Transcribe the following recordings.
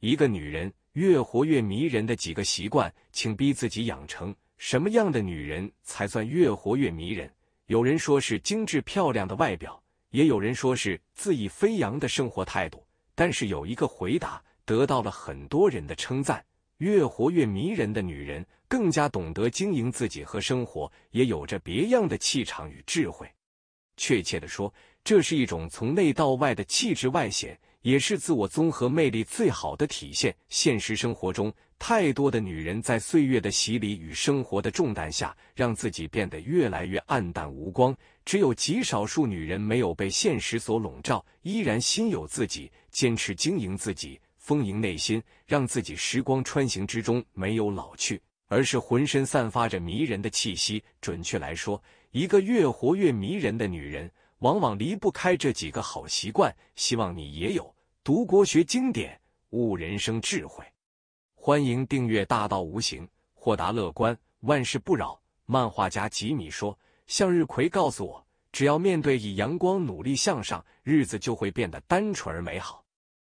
一个女人越活越迷人的几个习惯，请逼自己养成。什么样的女人才算越活越迷人？有人说是精致漂亮的外表，也有人说是恣意飞扬的生活态度。但是有一个回答得到了很多人的称赞：越活越迷人的女人，更加懂得经营自己和生活，也有着别样的气场与智慧。确切的说，这是一种从内到外的气质外显。也是自我综合魅力最好的体现。现实生活中，太多的女人在岁月的洗礼与生活的重担下，让自己变得越来越暗淡无光。只有极少数女人没有被现实所笼罩，依然心有自己，坚持经营自己，丰盈内心，让自己时光穿行之中没有老去，而是浑身散发着迷人的气息。准确来说，一个越活越迷人的女人。往往离不开这几个好习惯，希望你也有读国学经典，悟人生智慧。欢迎订阅《大道无形》，豁达乐观，万事不扰。漫画家吉米说：“向日葵告诉我，只要面对以阳光，努力向上，日子就会变得单纯而美好。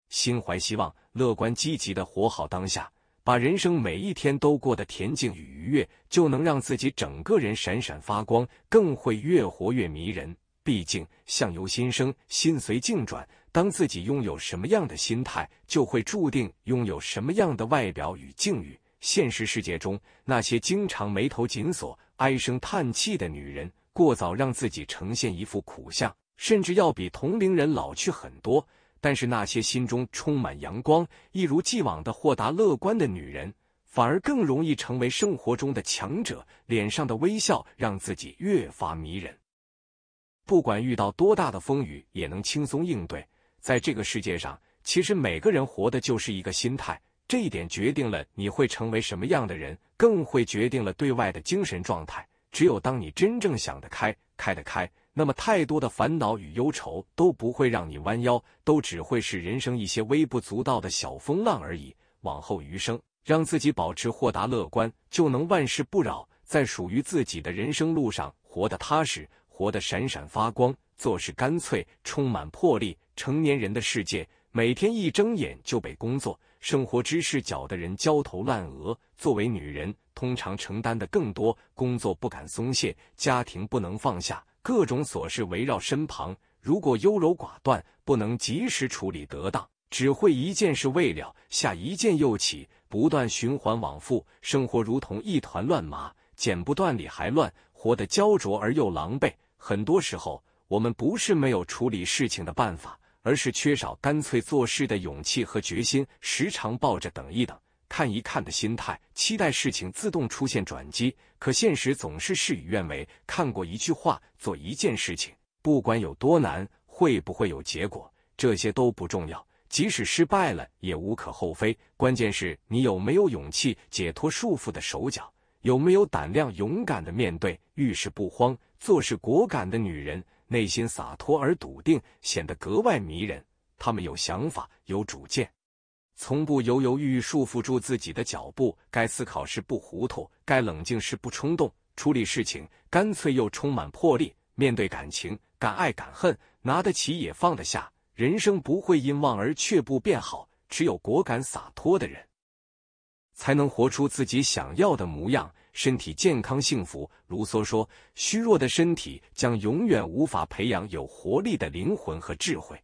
心怀希望，乐观积极的活好当下，把人生每一天都过得恬静与愉悦，就能让自己整个人闪闪发光，更会越活越迷人。”毕竟，相由心生，心随境转。当自己拥有什么样的心态，就会注定拥有什么样的外表与境遇。现实世界中，那些经常眉头紧锁、唉声叹气的女人，过早让自己呈现一副苦相，甚至要比同龄人老去很多。但是，那些心中充满阳光、一如既往的豁达乐观的女人，反而更容易成为生活中的强者。脸上的微笑，让自己越发迷人。不管遇到多大的风雨，也能轻松应对。在这个世界上，其实每个人活的就是一个心态，这一点决定了你会成为什么样的人，更会决定了对外的精神状态。只有当你真正想得开，开得开，那么太多的烦恼与忧愁都不会让你弯腰，都只会是人生一些微不足道的小风浪而已。往后余生，让自己保持豁达乐观，就能万事不扰，在属于自己的人生路上活得踏实。活得闪闪发光，做事干脆，充满魄力。成年人的世界，每天一睁眼就被工作、生活之事搅得人焦头烂额。作为女人，通常承担的更多，工作不敢松懈，家庭不能放下，各种琐事围绕身旁。如果优柔寡断，不能及时处理得当，只会一件事未了，下一件又起，不断循环往复，生活如同一团乱麻，剪不断，理还乱。活得焦灼而又狼狈，很多时候我们不是没有处理事情的办法，而是缺少干脆做事的勇气和决心，时常抱着等一等、看一看的心态，期待事情自动出现转机。可现实总是事与愿违。看过一句话，做一件事情，不管有多难，会不会有结果，这些都不重要。即使失败了，也无可厚非。关键是你有没有勇气解脱束缚的手脚。有没有胆量勇敢的面对，遇事不慌，做事果敢的女人，内心洒脱而笃定，显得格外迷人。她们有想法，有主见，从不犹犹豫豫束缚住自己的脚步。该思考时不糊涂，该冷静时不冲动，处理事情干脆又充满魄力。面对感情，敢爱敢恨，拿得起也放得下。人生不会因望而却步变好，只有果敢洒脱的人。才能活出自己想要的模样，身体健康，幸福。卢梭说：“虚弱的身体将永远无法培养有活力的灵魂和智慧。”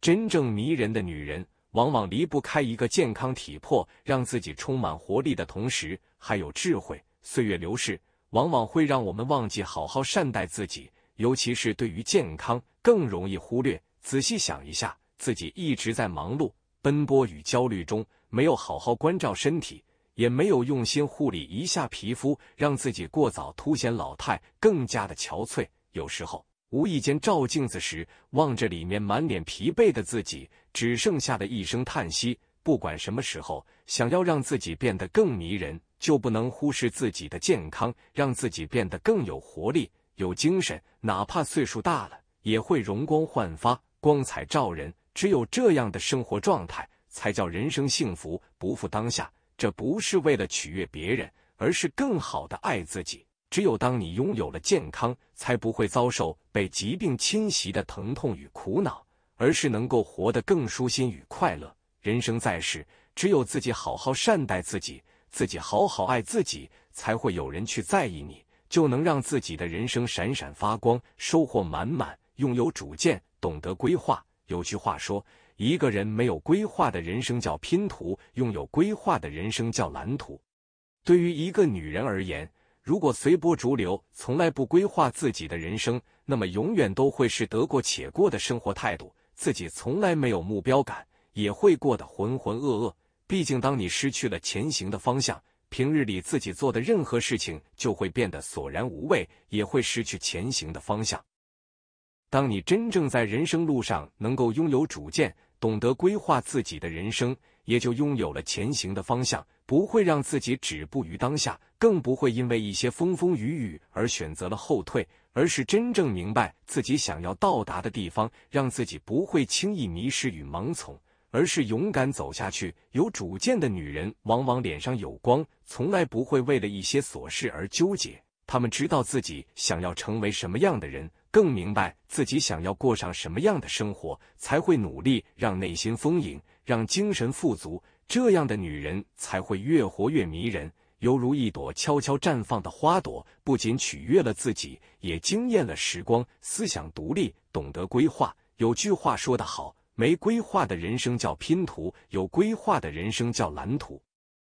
真正迷人的女人，往往离不开一个健康体魄，让自己充满活力的同时，还有智慧。岁月流逝，往往会让我们忘记好好善待自己，尤其是对于健康，更容易忽略。仔细想一下，自己一直在忙碌、奔波与焦虑中，没有好好关照身体。也没有用心护理一下皮肤，让自己过早凸显老态，更加的憔悴。有时候无意间照镜子时，望着里面满脸疲惫的自己，只剩下的一声叹息。不管什么时候，想要让自己变得更迷人，就不能忽视自己的健康，让自己变得更有活力、有精神。哪怕岁数大了，也会容光焕发、光彩照人。只有这样的生活状态，才叫人生幸福，不负当下。这不是为了取悦别人，而是更好的爱自己。只有当你拥有了健康，才不会遭受被疾病侵袭的疼痛与苦恼，而是能够活得更舒心与快乐。人生在世，只有自己好好善待自己，自己好好爱自己，才会有人去在意你，就能让自己的人生闪闪发光，收获满满，拥有主见，懂得规划。有句话说。一个人没有规划的人生叫拼图，拥有规划的人生叫蓝图。对于一个女人而言，如果随波逐流，从来不规划自己的人生，那么永远都会是得过且过的生活态度，自己从来没有目标感，也会过得浑浑噩噩。毕竟，当你失去了前行的方向，平日里自己做的任何事情就会变得索然无味，也会失去前行的方向。当你真正在人生路上能够拥有主见。懂得规划自己的人生，也就拥有了前行的方向，不会让自己止步于当下，更不会因为一些风风雨雨而选择了后退，而是真正明白自己想要到达的地方，让自己不会轻易迷失与盲从，而是勇敢走下去。有主见的女人往往脸上有光，从来不会为了一些琐事而纠结，她们知道自己想要成为什么样的人。更明白自己想要过上什么样的生活，才会努力让内心丰盈，让精神富足。这样的女人才会越活越迷人，犹如一朵悄悄绽放的花朵，不仅取悦了自己，也惊艳了时光。思想独立，懂得规划。有句话说得好，没规划的人生叫拼图，有规划的人生叫蓝图。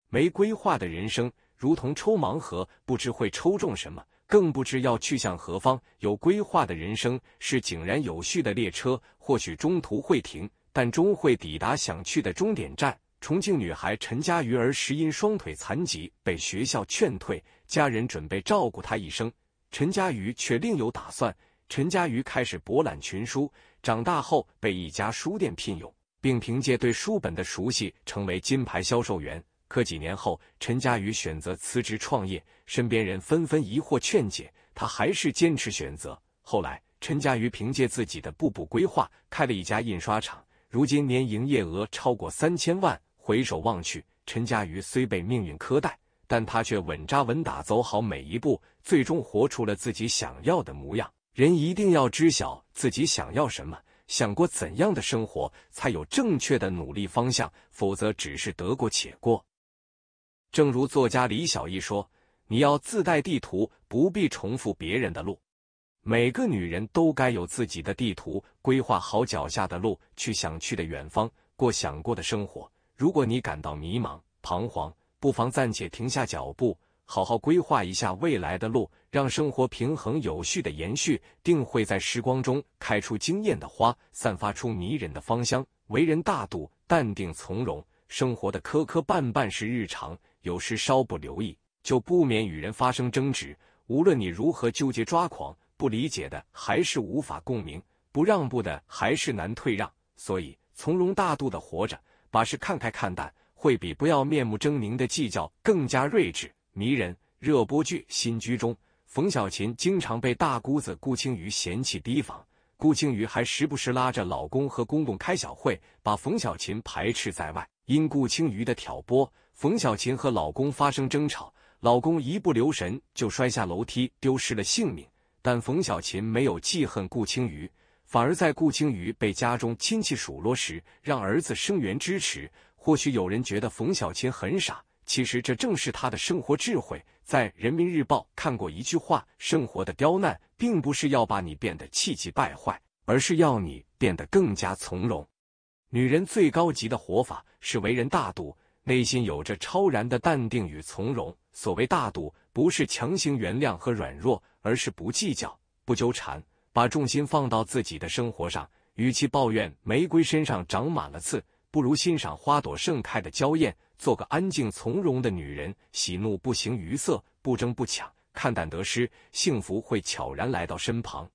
没规划的人生如同抽盲盒，不知会抽中什么。更不知要去向何方。有规划的人生是井然有序的列车，或许中途会停，但终会抵达想去的终点站。重庆女孩陈佳瑜儿时因双腿残疾被学校劝退，家人准备照顾她一生，陈佳瑜却另有打算。陈佳瑜开始博览群书，长大后被一家书店聘用，并凭借对书本的熟悉成为金牌销售员。可几年后，陈佳瑜选择辞职创业。身边人纷纷疑惑劝解，他还是坚持选择。后来，陈佳瑜凭借自己的步步规划，开了一家印刷厂，如今年营业额超过三千万。回首望去，陈佳瑜虽被命运苛待，但他却稳扎稳打，走好每一步，最终活出了自己想要的模样。人一定要知晓自己想要什么，想过怎样的生活，才有正确的努力方向，否则只是得过且过。正如作家李小艺说。你要自带地图，不必重复别人的路。每个女人都该有自己的地图，规划好脚下的路，去想去的远方，过想过的生活。如果你感到迷茫、彷徨，不妨暂且停下脚步，好好规划一下未来的路，让生活平衡有序的延续，定会在时光中开出惊艳的花，散发出迷人的芳香。为人大度、淡定从容，生活的磕磕绊绊是日常，有时稍不留意。就不免与人发生争执，无论你如何纠结、抓狂、不理解的，还是无法共鸣；不让步的，还是难退让。所以，从容大度的活着，把事看开看淡，会比不要面目狰狞的计较更加睿智、迷人。热播剧《新居中》，冯小琴经常被大姑子顾青鱼嫌弃、提防。顾青鱼还时不时拉着老公和公公开小会，把冯小琴排斥在外。因顾青鱼的挑拨，冯小琴和老公发生争吵。老公一不留神就摔下楼梯，丢失了性命。但冯小琴没有记恨顾青瑜，反而在顾青瑜被家中亲戚数落时，让儿子声援支持。或许有人觉得冯小琴很傻，其实这正是她的生活智慧。在《人民日报》看过一句话：生活的刁难，并不是要把你变得气急败坏，而是要你变得更加从容。女人最高级的活法是为人大度。内心有着超然的淡定与从容。所谓大度，不是强行原谅和软弱，而是不计较、不纠缠，把重心放到自己的生活上。与其抱怨玫瑰身上长满了刺，不如欣赏花朵盛开的娇艳。做个安静从容的女人，喜怒不形于色，不争不抢，看淡得失，幸福会悄然来到身旁。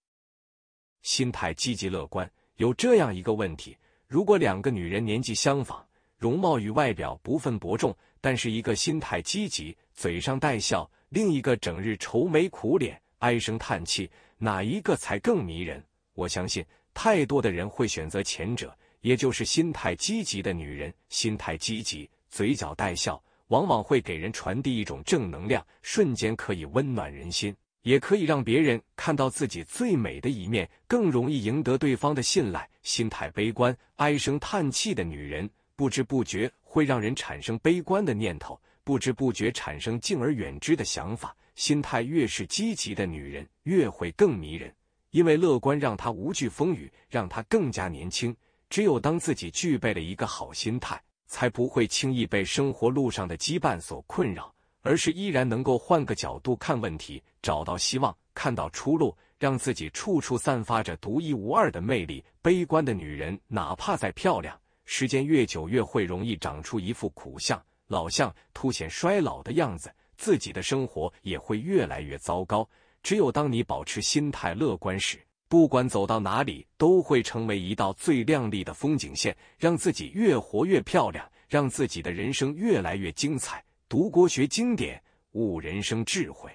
心态积极乐观。有这样一个问题：如果两个女人年纪相仿，容貌与外表不分伯仲，但是一个心态积极、嘴上带笑，另一个整日愁眉苦脸、唉声叹气，哪一个才更迷人？我相信，太多的人会选择前者，也就是心态积极的女人。心态积极、嘴角带笑，往往会给人传递一种正能量，瞬间可以温暖人心，也可以让别人看到自己最美的一面，更容易赢得对方的信赖。心态悲观、唉声叹气的女人。不知不觉会让人产生悲观的念头，不知不觉产生敬而远之的想法。心态越是积极的女人，越会更迷人，因为乐观让她无惧风雨，让她更加年轻。只有当自己具备了一个好心态，才不会轻易被生活路上的羁绊所困扰，而是依然能够换个角度看问题，找到希望，看到出路，让自己处处散发着独一无二的魅力。悲观的女人，哪怕再漂亮。时间越久，越会容易长出一副苦相、老相，凸显衰老的样子。自己的生活也会越来越糟糕。只有当你保持心态乐观时，不管走到哪里，都会成为一道最亮丽的风景线，让自己越活越漂亮，让自己的人生越来越精彩。读国学经典，悟人生智慧。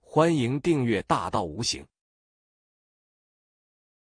欢迎订阅《大道无形》。